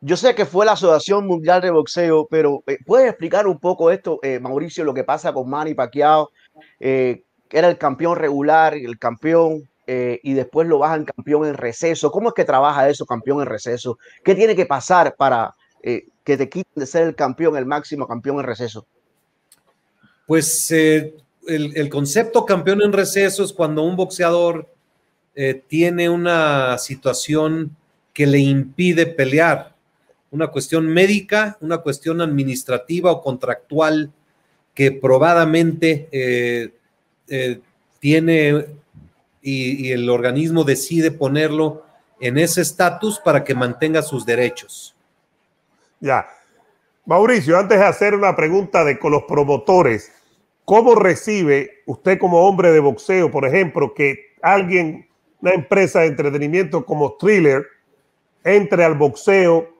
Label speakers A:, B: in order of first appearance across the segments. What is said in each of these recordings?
A: Yo sé que fue la Asociación Mundial de Boxeo, pero eh, ¿puedes explicar un poco esto, eh, Mauricio, lo que pasa con Manny Pacquiao? Eh, era el campeón regular, y el campeón, y después lo bajan campeón en receso. ¿Cómo es que trabaja eso, campeón en receso? ¿Qué tiene que pasar para que te quiten de ser el campeón, el máximo campeón en receso?
B: Pues el, concepto campeón en receso es cuando un boxeador tiene una situación que le impide pelear una cuestión médica, una cuestión administrativa o contractual que probadamente eh, eh, tiene y, el organismo decide ponerlo en ese estatus para que mantenga sus derechos.
C: Ya. Mauricio, antes de hacer una pregunta de con los promotores, ¿cómo recibe usted como hombre de boxeo, por ejemplo, que alguien, una empresa de entretenimiento como Thriller, entre al boxeo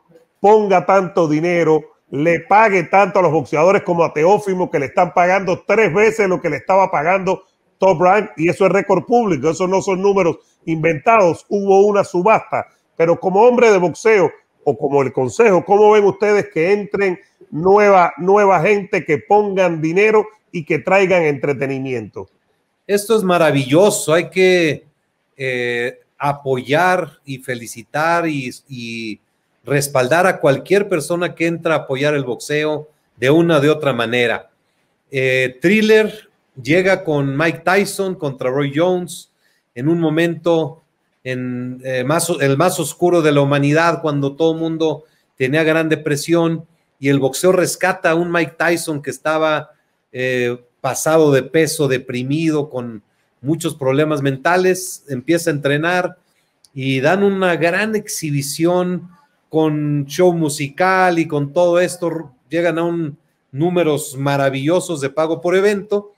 C: ponga tanto dinero, le pague tanto a los boxeadores como a Teófimo, que le están pagando tres veces lo que le estaba pagando Top Rank, y eso es récord público, eso no son números inventados, hubo una subasta, pero como hombre de boxeo o como el consejo, ¿cómo ven ustedes que entren nueva, nueva gente, que pongan dinero y que traigan entretenimiento?
B: Esto es maravilloso, hay que eh, apoyar y felicitar y respaldar a cualquier persona que entra a apoyar el boxeo de una de otra manera. Eh, thriller llega con Mike Tyson contra Roy Jones en un momento en, eh, más, el más oscuro de la humanidad cuando todo el mundo tenía gran depresión y el boxeo rescata a un Mike Tyson que estaba eh, pasado de peso, deprimido, con muchos problemas mentales, empieza a entrenar y dan una gran exhibición con show musical y con todo esto, llegan a un números maravillosos de pago por evento,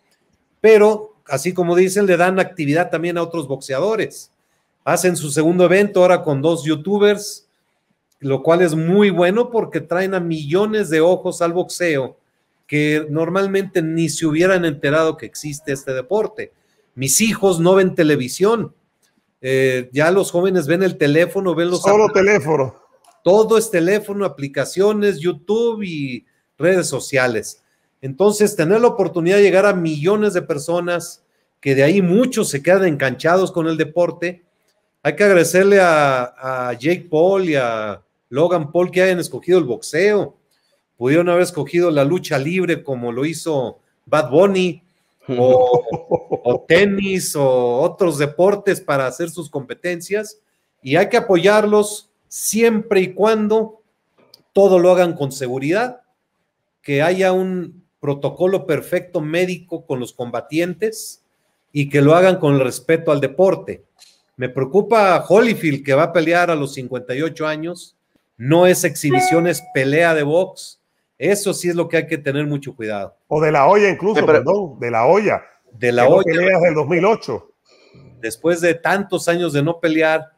B: pero así como dicen, le dan actividad también a otros boxeadores. Hacen su segundo evento ahora con dos youtubers, lo cual es muy bueno porque traen a millones de ojos al boxeo que normalmente ni se hubieran enterado que existe este deporte. Mis hijos no ven televisión. Eh, ya los jóvenes ven el teléfono, ven los... Solo teléfono todo es teléfono, aplicaciones, YouTube y redes sociales. Entonces, tener la oportunidad de llegar a millones de personas, que de ahí muchos se quedan enganchados con el deporte. Hay que agradecerle a, Jake Paul y a Logan Paul que hayan escogido el boxeo. Pudieron haber escogido la lucha libre como lo hizo Bad Bunny, o, o, tenis o otros deportes para hacer sus competencias y hay que apoyarlos siempre y cuando todo lo hagan con seguridad, que haya un protocolo perfecto médico con los combatientes y que lo hagan con respeto al deporte. Me preocupa Holyfield que va a pelear a los 58 años, no es exhibición, es pelea de box. Eso sí es lo que hay que tener mucho cuidado.
C: O de la olla incluso, perdón,
B: de la olla. De la olla. peleas
C: del 2008.
B: Después de tantos años de no pelear,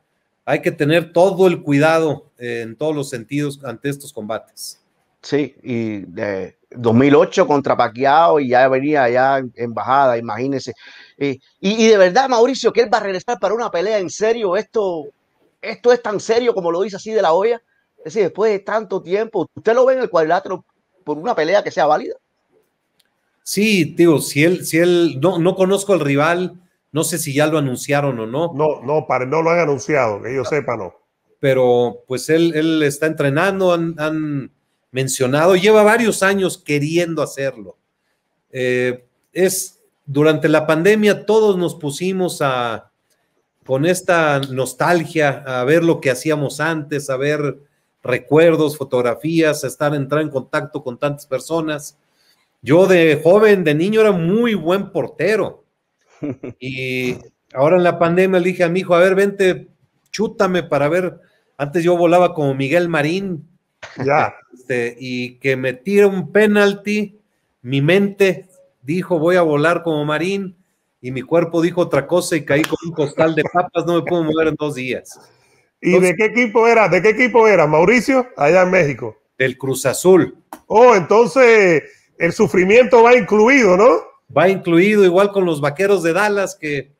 B: hay que tener todo el
A: cuidado
B: eh, en todos los sentidos ante estos combates.
A: Sí, y de 2008 contra Paquiao y ya venía ya embajada, imagínense. Y, y, de verdad, Mauricio, que él va a regresar para una pelea en serio. Esto, esto es tan serio como lo dice así de la olla. Es decir, después de tanto tiempo, ¿usted lo ve en el cuadrilátero por una pelea que sea válida?
B: Sí, digo, si él, si él, no, no conozco al rival, no sé si ya lo anunciaron o no. No, no, para, no lo han anunciado, que yo ah. sepa, no. Pero pues él, está entrenando, han, mencionado, lleva varios años queriendo hacerlo. Eh, es durante la pandemia todos nos pusimos a con esta nostalgia a ver lo que hacíamos antes, a ver recuerdos, fotografías, a estar entrar en contacto con tantas personas. Yo de joven, de niño era muy buen portero. Y ahora en la pandemia le dije a mi hijo, a ver, vente, chútame para ver. Antes yo volaba como Miguel Marín. Ya. Este, y que me tire un penalti, mi mente dijo, voy a volar como Marín. Y mi cuerpo dijo otra cosa y caí con un costal de papas, no me puedo mover en dos días.
C: ¿Y de qué equipo era? ¿De qué equipo era? Mauricio, allá en México. Del Cruz Azul. Oh, entonces el sufrimiento va incluido, ¿no? va
B: incluido igual con los vaqueros de Dallas, que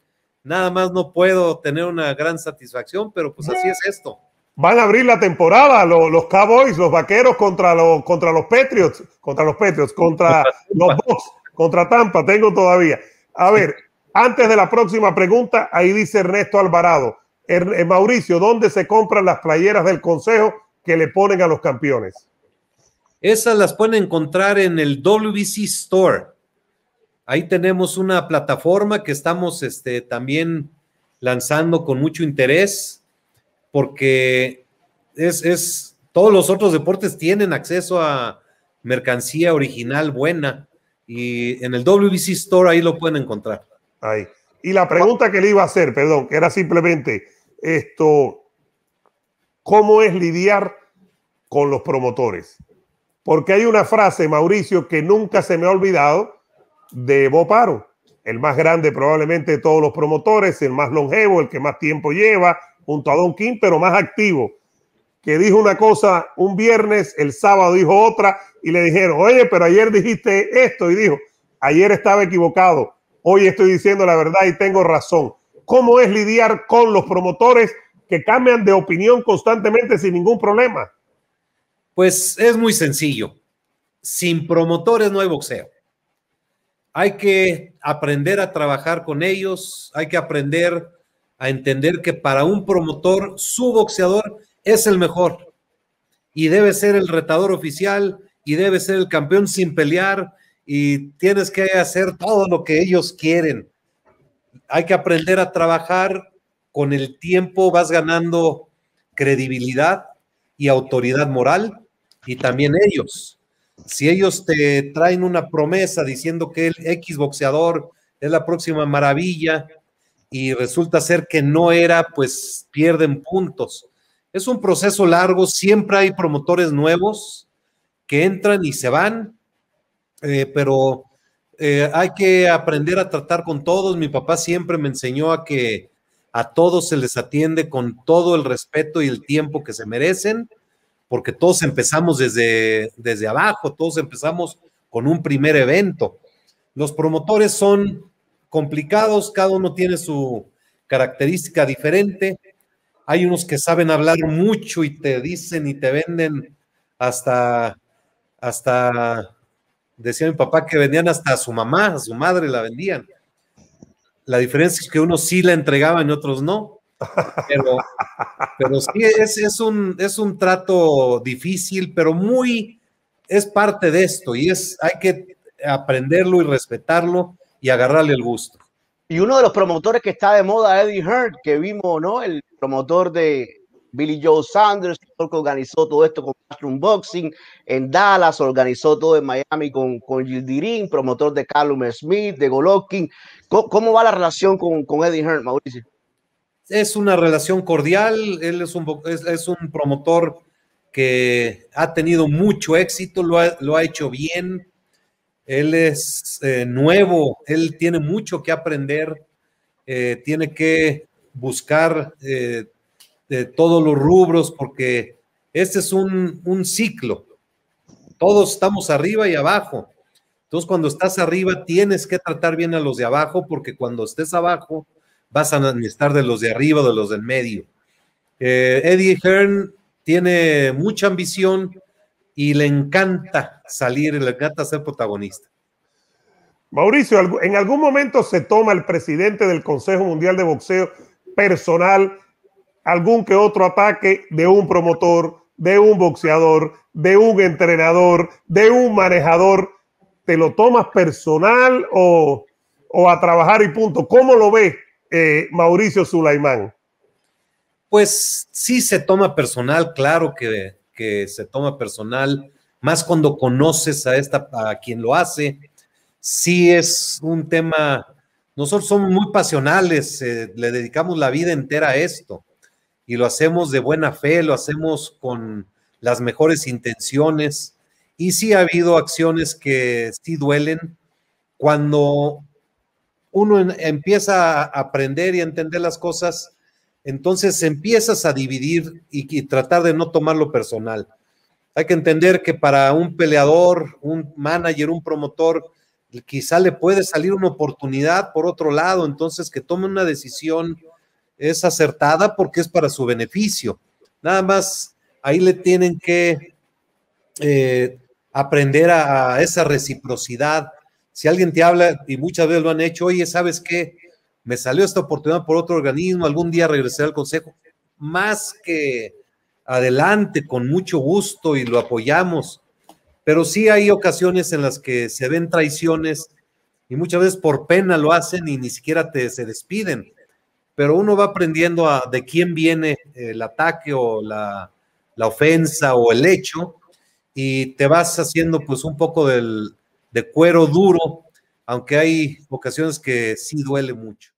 B: nada más no puedo tener una gran satisfacción, pero pues así es esto.
C: Van a abrir la temporada los, Cowboys, los vaqueros contra los, contra los Patriots, contra los Patriots, contra los Bucks, contra Tampa, tengo todavía. A ver, antes de la próxima pregunta, ahí dice Ernesto Alvarado. Er, eh, Mauricio, ¿dónde se compran las playeras del Consejo que le ponen a los campeones?
B: Esas las pueden encontrar en el WBC Store Ahí tenemos una plataforma que estamos este, también lanzando con mucho interés, porque es, todos los otros deportes tienen acceso a mercancía
C: original buena y en el WBC Store ahí lo pueden encontrar. Ahí. Y la pregunta que le iba a hacer, perdón, que era simplemente esto, ¿cómo es lidiar con los promotores? Porque hay una frase, Mauricio, que nunca se me ha olvidado de Boparo, el más grande probablemente de todos los promotores, el más longevo, el que más tiempo lleva, junto a Don King, pero más activo, que dijo una cosa un viernes, el sábado dijo otra, y le dijeron, oye, pero ayer dijiste esto, y dijo, ayer estaba equivocado, hoy estoy diciendo la verdad y tengo razón. ¿Cómo es lidiar con los promotores que cambian de opinión constantemente sin ningún problema?
B: Pues es muy sencillo. Sin promotores no hay boxeo. Hay que aprender a trabajar con ellos, hay que aprender a entender que para un promotor su boxeador es el mejor y debe ser el retador oficial y debe ser el campeón sin pelear y tienes que hacer todo lo que ellos quieren. Hay que aprender a trabajar con el tiempo, vas ganando credibilidad y autoridad moral y también ellos si ellos te traen una promesa diciendo que el X boxeador es la próxima maravilla y resulta ser que no era, pues pierden puntos. Es un proceso largo, siempre hay promotores nuevos que entran y se van, eh, pero eh, hay que aprender a tratar con todos. Mi papá siempre me enseñó a que a todos se les atiende con todo el respeto y el tiempo que se merecen porque todos empezamos desde, desde abajo, todos empezamos con un primer evento. Los promotores son complicados, cada uno tiene su característica diferente. Hay unos que saben hablar mucho y te dicen y te venden hasta, hasta, decía mi papá que vendían hasta a su mamá, a su madre la vendían. La diferencia es que unos sí la entregaban y otros no. Pero, pero sí, es, un, es un trato difícil, pero muy, es parte de esto y
A: es, hay que aprenderlo y respetarlo y agarrarle el gusto. Y uno de los promotores que está de moda, Eddie Hearn, que vimos, ¿no? El promotor de Billy Joe Sanders, que organizó todo esto con Mushroom Boxing en Dallas, organizó todo en Miami con, con promotor de Callum Smith, de Golovkin. ¿Cómo, va la relación con, con Eddie Hearn, Mauricio? es una relación cordial, él es un, es,
B: un promotor que ha tenido mucho éxito, lo ha, hecho bien, él es eh, nuevo, él tiene mucho que aprender, eh, tiene que buscar eh, de todos los rubros porque este es un, un ciclo, todos estamos arriba y abajo. Entonces, cuando estás arriba, tienes que tratar bien a los de abajo, porque cuando estés abajo, vas a estar de los de arriba o de los del medio. Eh, Eddie Hearn tiene mucha ambición y le encanta salir, le encanta ser protagonista.
C: Mauricio, en algún momento se toma el presidente del Consejo Mundial de Boxeo personal algún que otro ataque de un promotor, de un boxeador, de un entrenador, de un manejador. ¿Te lo tomas personal o, o a trabajar y punto? ¿Cómo lo ves eh, Mauricio Sulaimán?
B: Pues sí se toma personal, claro que, se toma personal, más cuando conoces a esta a quien lo hace. Sí es un tema, nosotros somos muy pasionales, eh, le dedicamos la vida entera a esto y lo hacemos de buena fe, lo hacemos con las mejores intenciones y sí ha habido acciones que sí duelen cuando uno empieza a aprender y a entender las cosas, entonces empiezas a dividir y, tratar de no tomarlo personal. Hay que entender que para un peleador, un manager, un promotor, quizá le puede salir una oportunidad por otro lado, entonces que tome una decisión es acertada porque es para su beneficio. Nada más ahí le tienen que eh, aprender a, esa reciprocidad si alguien te habla, y muchas veces lo han hecho, oye, ¿sabes qué? Me salió esta oportunidad por otro organismo, algún día regresaré al consejo. Más que adelante, con mucho gusto y lo apoyamos. Pero sí hay ocasiones en las que se ven traiciones y muchas veces por pena lo hacen y ni siquiera te, se despiden. Pero uno va aprendiendo de quién viene el ataque o la, la ofensa o el hecho y te vas haciendo pues un poco del, de cuero duro, aunque hay ocasiones que sí duele mucho.